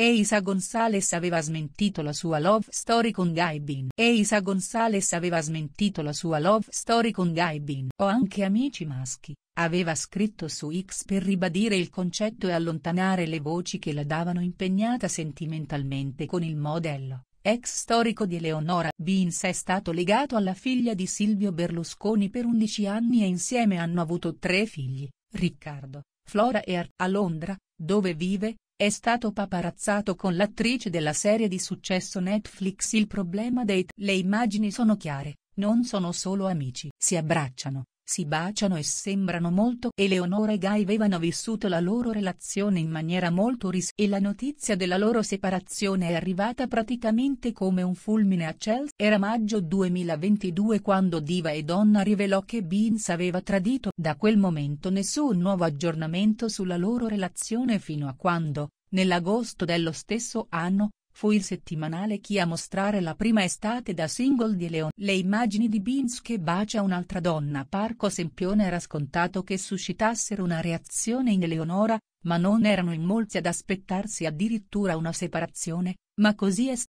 Eisa Gonzalez aveva smentito la sua love story con Guy Gaibin. Eisa Gonzalez aveva smentito la sua love story con Guy Bean. Ho anche amici maschi, aveva scritto su X per ribadire il concetto e allontanare le voci che la davano impegnata sentimentalmente con il modello. Ex storico di Eleonora Beans è stato legato alla figlia di Silvio Berlusconi per 11 anni e insieme hanno avuto tre figli, Riccardo, Flora e Art a Londra, dove vive, è stato paparazzato con l'attrice della serie di successo Netflix Il problema dei... Le immagini sono chiare, non sono solo amici. Si abbracciano, si baciano e sembrano molto Eleonora e Guy avevano vissuto la loro relazione in maniera molto ris e la notizia della loro separazione è arrivata praticamente come un fulmine a Chelsea. Era maggio 2022 quando Diva e Donna rivelò che Beans aveva tradito. Da quel momento nessun nuovo aggiornamento sulla loro relazione fino a quando, nell'agosto dello stesso anno, Fu il settimanale chi a mostrare la prima estate da single di Leon. Le immagini di Beans che bacia un'altra donna Parco Sempione era scontato che suscitassero una reazione in Eleonora, ma non erano in molti ad aspettarsi addirittura una separazione, ma così è stato.